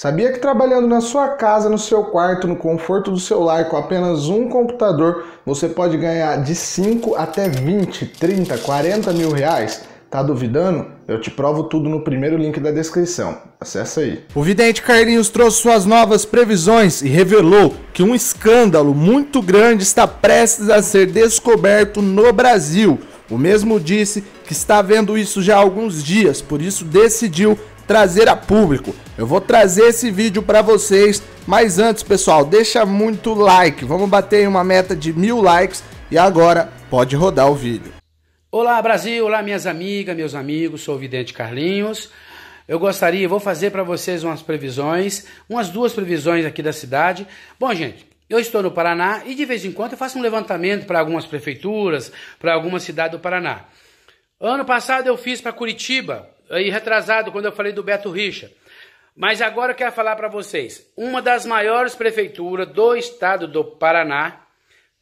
Sabia que trabalhando na sua casa, no seu quarto, no conforto do seu lar, com apenas um computador, você pode ganhar de 5 até 20, 30, 40 mil reais? Tá duvidando? Eu te provo tudo no primeiro link da descrição. Acesse aí. O vidente Carlinhos trouxe suas novas previsões e revelou que um escândalo muito grande está prestes a ser descoberto no Brasil. O mesmo disse que está vendo isso já há alguns dias, por isso decidiu trazer a público. Eu vou trazer esse vídeo para vocês, mas antes, pessoal, deixa muito like. Vamos bater uma meta de mil likes e agora pode rodar o vídeo. Olá Brasil, olá minhas amigas, meus amigos, sou o Vidente Carlinhos. Eu gostaria, vou fazer para vocês umas previsões, umas duas previsões aqui da cidade. Bom, gente, eu estou no Paraná e de vez em quando eu faço um levantamento para algumas prefeituras, para alguma cidade do Paraná. Ano passado eu fiz para Curitiba, aí retrasado, quando eu falei do Beto Richa. Mas agora eu quero falar para vocês, uma das maiores prefeituras do estado do Paraná,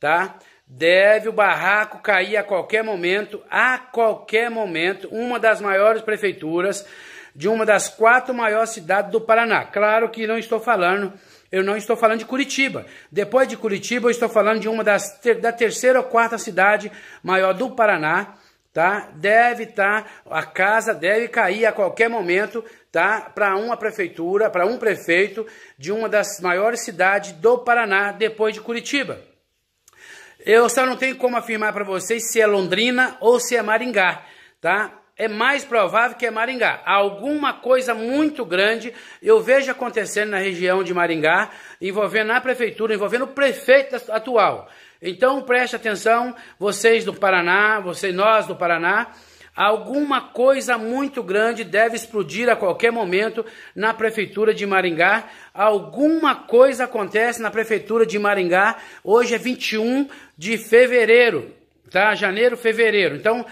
tá? Deve o barraco cair a qualquer momento, a qualquer momento, uma das maiores prefeituras de uma das quatro maiores cidades do Paraná. Claro que não estou falando, eu não estou falando de Curitiba. Depois de Curitiba, eu estou falando de uma das da terceira ou quarta cidade maior do Paraná tá? Deve estar, tá, a casa deve cair a qualquer momento, tá? Para uma prefeitura, para um prefeito de uma das maiores cidades do Paraná depois de Curitiba. Eu só não tenho como afirmar para vocês se é Londrina ou se é Maringá, tá? é mais provável que é Maringá. Alguma coisa muito grande eu vejo acontecendo na região de Maringá, envolvendo a prefeitura, envolvendo o prefeito atual. Então preste atenção, vocês do Paraná, vocês nós do Paraná, alguma coisa muito grande deve explodir a qualquer momento na prefeitura de Maringá. Alguma coisa acontece na prefeitura de Maringá. Hoje é 21 de fevereiro, tá? Janeiro, fevereiro. Então,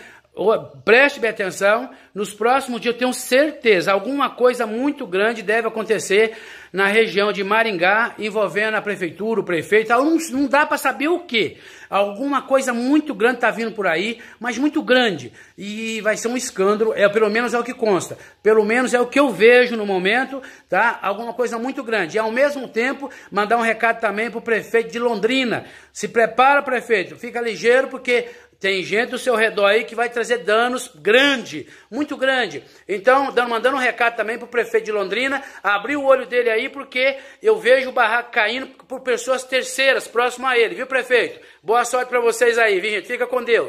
Preste bem atenção, nos próximos dias eu tenho certeza, alguma coisa muito grande deve acontecer na região de Maringá, envolvendo a prefeitura, o prefeito, não, não dá para saber o que. Alguma coisa muito grande está vindo por aí, mas muito grande, e vai ser um escândalo, é, pelo menos é o que consta, pelo menos é o que eu vejo no momento, tá? Alguma coisa muito grande. E ao mesmo tempo, mandar um recado também para o prefeito de Londrina, se prepara prefeito, fica ligeiro porque tem gente do seu redor aí que vai trazer danos grande, muito grande. Então, dando, mandando um recado também para o prefeito de Londrina, abrir o olho dele aí, porque eu vejo o barraco caindo por pessoas terceiras, próximo a ele, viu, prefeito? Boa sorte para vocês aí, viu, gente? Fica com Deus.